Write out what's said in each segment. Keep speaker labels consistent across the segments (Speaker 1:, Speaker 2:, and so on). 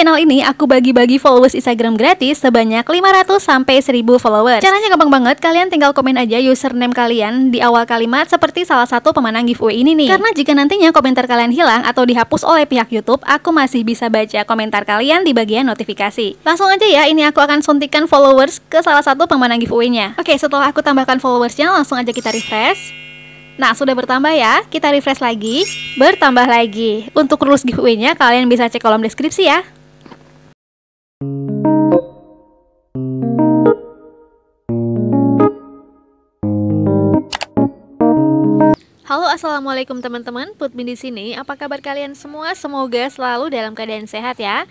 Speaker 1: channel ini aku bagi-bagi followers Instagram gratis sebanyak 500 sampai 1000 followers. Caranya gampang banget, kalian tinggal komen aja username kalian di awal kalimat seperti salah satu pemenang giveaway ini nih. Karena jika nantinya komentar kalian hilang atau dihapus oleh pihak YouTube, aku masih bisa baca komentar kalian di bagian notifikasi. Langsung aja ya, ini aku akan suntikan followers ke salah satu pemenang giveaway-nya. Oke, setelah aku tambahkan followersnya, langsung aja kita refresh. Nah, sudah bertambah ya. Kita refresh lagi, bertambah lagi. Untuk rules giveaway-nya kalian bisa cek kolom deskripsi ya. assalamualaikum teman-teman. Putmin di sini. Apa kabar kalian semua? Semoga selalu dalam keadaan sehat ya.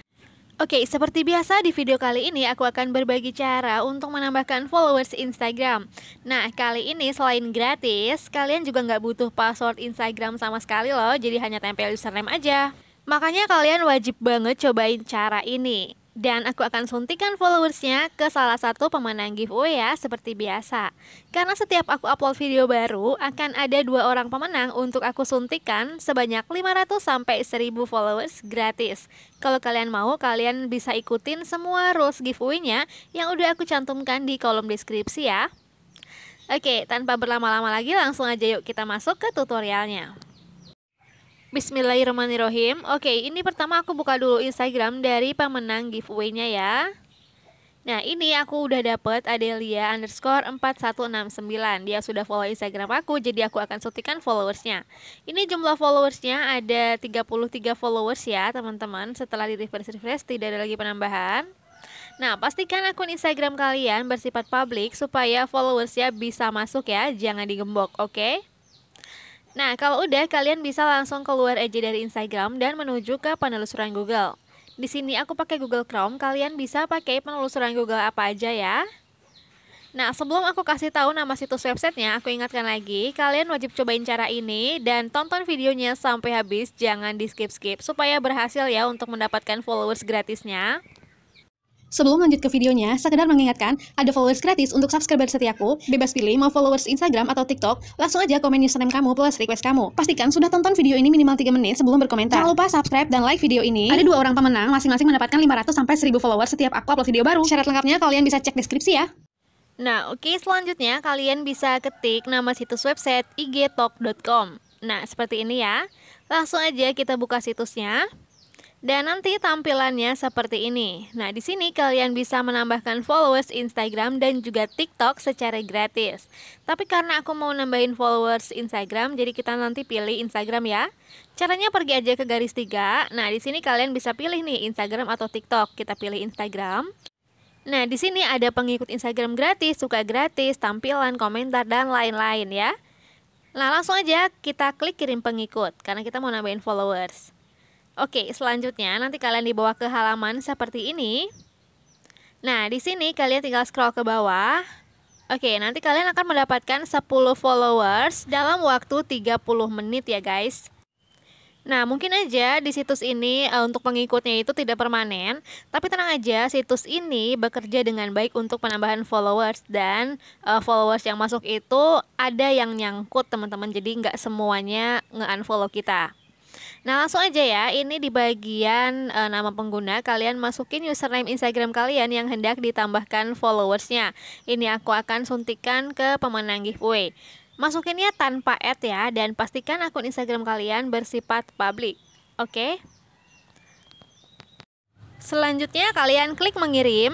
Speaker 1: Oke, seperti biasa di video kali ini aku akan berbagi cara untuk menambahkan followers Instagram. Nah, kali ini selain gratis, kalian juga nggak butuh password Instagram sama sekali loh, jadi hanya tempel username aja. Makanya kalian wajib banget cobain cara ini. Dan aku akan suntikan followersnya ke salah satu pemenang giveaway ya, seperti biasa. Karena setiap aku upload video baru, akan ada dua orang pemenang untuk aku suntikan sebanyak 500 sampai 1000 followers gratis. Kalau kalian mau, kalian bisa ikutin semua rules giveaway-nya yang udah aku cantumkan di kolom deskripsi ya. Oke, tanpa berlama-lama lagi langsung aja yuk kita masuk ke tutorialnya. Bismillahirrahmanirrahim. Oke, ini pertama aku buka dulu Instagram dari pemenang giveaway-nya ya. Nah, ini aku udah dapet Adelia underscore 4169. Dia sudah follow Instagram aku, jadi aku akan suntikan followersnya. Ini jumlah followersnya ada 33 followers ya, teman-teman. Setelah di refresh-refresh, tidak ada lagi penambahan. Nah, pastikan akun Instagram kalian bersifat publik supaya followersnya bisa masuk ya, jangan digembok, oke? Okay? Nah, kalau udah kalian bisa langsung keluar aja dari Instagram dan menuju ke penelusuran Google. Di sini aku pakai Google Chrome, kalian bisa pakai penelusuran Google apa aja ya. Nah, sebelum aku kasih tahu nama situs websitenya, aku ingatkan lagi, kalian wajib cobain cara ini dan tonton videonya sampai habis, jangan di skip-skip, supaya berhasil ya untuk mendapatkan followers gratisnya. Sebelum lanjut ke videonya, sekedar mengingatkan, ada followers gratis untuk subscriber setiaku. Bebas pilih mau followers Instagram atau TikTok, langsung aja komen username kamu plus request kamu. Pastikan sudah tonton video ini minimal 3 menit sebelum berkomentar. Jangan lupa subscribe dan like video ini. Ada dua orang pemenang, masing-masing mendapatkan 500 sampai 1000 followers setiap aku upload video baru. Syarat lengkapnya kalian bisa cek deskripsi ya. Nah, oke okay, selanjutnya kalian bisa ketik nama situs website igtalk.com. Nah, seperti ini ya. Langsung aja kita buka situsnya. Dan nanti tampilannya seperti ini. Nah, di sini kalian bisa menambahkan followers Instagram dan juga TikTok secara gratis. Tapi karena aku mau nambahin followers Instagram, jadi kita nanti pilih Instagram ya. Caranya pergi aja ke garis tiga. Nah, di sini kalian bisa pilih nih Instagram atau TikTok. Kita pilih Instagram. Nah, di sini ada pengikut Instagram gratis, suka gratis, tampilan, komentar, dan lain-lain ya. Nah, langsung aja kita klik kirim pengikut karena kita mau nambahin followers. Oke, selanjutnya nanti kalian dibawa ke halaman seperti ini. Nah, di sini kalian tinggal scroll ke bawah. Oke, nanti kalian akan mendapatkan 10 followers dalam waktu 30 menit ya guys. Nah, mungkin aja di situs ini eh, untuk pengikutnya itu tidak permanen, tapi tenang aja, situs ini bekerja dengan baik untuk penambahan followers dan eh, followers yang masuk itu ada yang nyangkut teman-teman, jadi nggak semuanya nge-unfollow kita. Nah langsung aja ya, ini di bagian e, nama pengguna kalian masukin username Instagram kalian yang hendak ditambahkan followersnya. Ini aku akan suntikan ke pemenang giveaway. Masukinnya tanpa ad ya dan pastikan akun Instagram kalian bersifat publik. Oke? Okay? Selanjutnya kalian klik mengirim.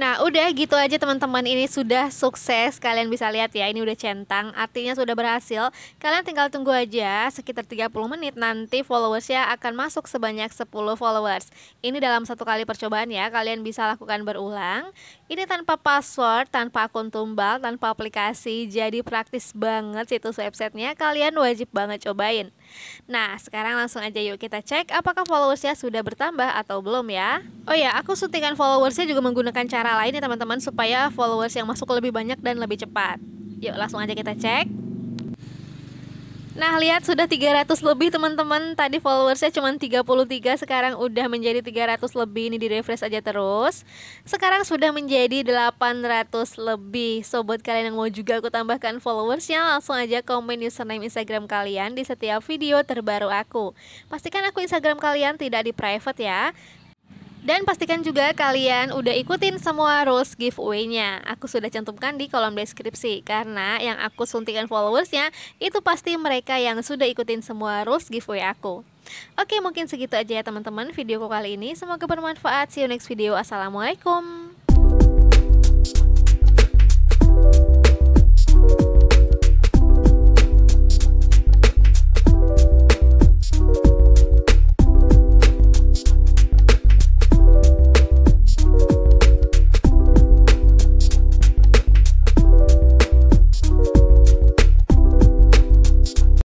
Speaker 1: Nah, udah gitu aja teman-teman. Ini sudah sukses. Kalian bisa lihat ya, ini udah centang. Artinya sudah berhasil. Kalian tinggal tunggu aja sekitar 30 menit nanti followersnya akan masuk sebanyak 10 followers. Ini dalam satu kali percobaan ya. Kalian bisa lakukan berulang. Ini tanpa password, tanpa akun tumbal, tanpa aplikasi, jadi praktis banget situs websitenya. Kalian wajib banget cobain. Nah, sekarang langsung aja yuk kita cek apakah followersnya sudah bertambah atau belum ya. Oh ya, aku suntikan followersnya juga menggunakan cara lain ya teman-teman supaya followers yang masuk lebih banyak dan lebih cepat. Yuk langsung aja kita cek. Nah, lihat sudah 300 lebih teman-teman. Tadi followersnya cuma 33, sekarang udah menjadi 300 lebih. Ini di-refresh aja terus. Sekarang sudah menjadi 800 lebih. So, buat kalian yang mau juga aku tambahkan followersnya, langsung aja komen username Instagram kalian di setiap video terbaru aku. Pastikan aku Instagram kalian tidak di private ya. Dan pastikan juga kalian udah ikutin semua rules giveaway-nya. Aku sudah cantumkan di kolom deskripsi karena yang aku suntikan followersnya itu pasti mereka yang sudah ikutin semua rules giveaway aku. Oke, mungkin segitu aja ya teman-teman videoku kali ini. Semoga bermanfaat. See you next video. Assalamualaikum.